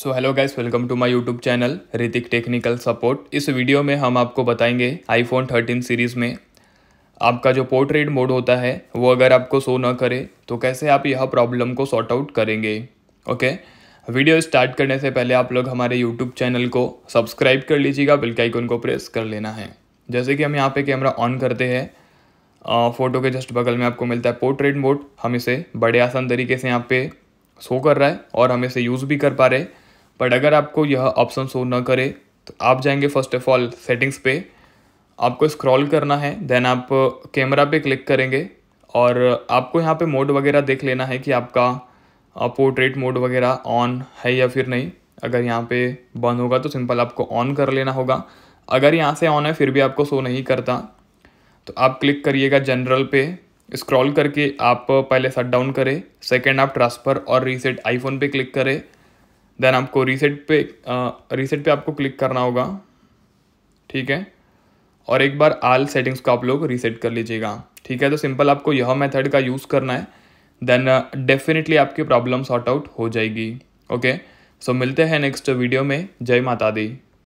so hello guys welcome to my YouTube channel Hrithik technical support इस वीडियो में हम आपको बताएंगे आईफोन 13 सीरीज़ में आपका जो पोर्ट्रेट मोड होता है वो अगर आपको शो ना करे तो कैसे आप यह प्रॉब्लम को सॉर्ट आउट करेंगे ओके वीडियो स्टार्ट करने से पहले आप लोग हमारे यूट्यूब चैनल को सब्सक्राइब कर लीजिएगा बिल को प्रेस कर लेना है जैसे कि हम यहाँ पर कैमरा ऑन करते हैं फ़ोटो के जस्ट बगल में आपको मिलता है पोर्ट्रेट मोड हम इसे बड़े आसान तरीके से यहाँ पे शो कर रहा है और हम इसे यूज़ भी कर पा रहे हैं बट अगर आपको यह ऑप्शन शो ना करे तो आप जाएंगे फर्स्ट ऑफ ऑल सेटिंग्स पे आपको स्क्रॉल करना है देन आप कैमरा uh, पे क्लिक करेंगे और uh, आपको यहाँ पे मोड वगैरह देख लेना है कि आपका पोर्ट्रेट uh, मोड वगैरह ऑन है या फिर नहीं अगर यहाँ पे बंद होगा तो सिंपल आपको ऑन कर लेना होगा अगर यहाँ से ऑन है फिर भी आपको शो नहीं करता तो आप क्लिक करिएगा जनरल पे स्क्रॉल करके आप पहले शट डाउन करें सेकेंड आप ट्रांसफ़र और रीसेट आईफोन पे क्लिक करें देन आपको रीसेट पे रीसेट पे आपको क्लिक करना होगा ठीक है और एक बार आल सेटिंग्स को आप लोग रीसेट कर लीजिएगा ठीक है तो सिंपल आपको यह मेथड का यूज़ करना है देन डेफिनेटली आपकी प्रॉब्लम सॉर्ट आउट हो जाएगी ओके सो so, मिलते हैं नेक्स्ट वीडियो में जय माता दी